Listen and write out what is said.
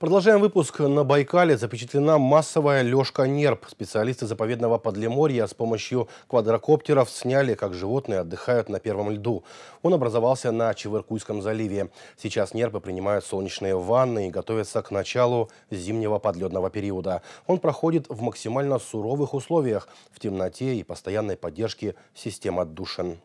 Продолжаем выпуск. На Байкале запечатлена массовая лёжка нерп. Специалисты заповедного подлеморья с помощью квадрокоптеров сняли, как животные отдыхают на первом льду. Он образовался на Чевыркуйском заливе. Сейчас нерпы принимают солнечные ванны и готовятся к началу зимнего подледного периода. Он проходит в максимально суровых условиях, в темноте и постоянной поддержке систем отдушин.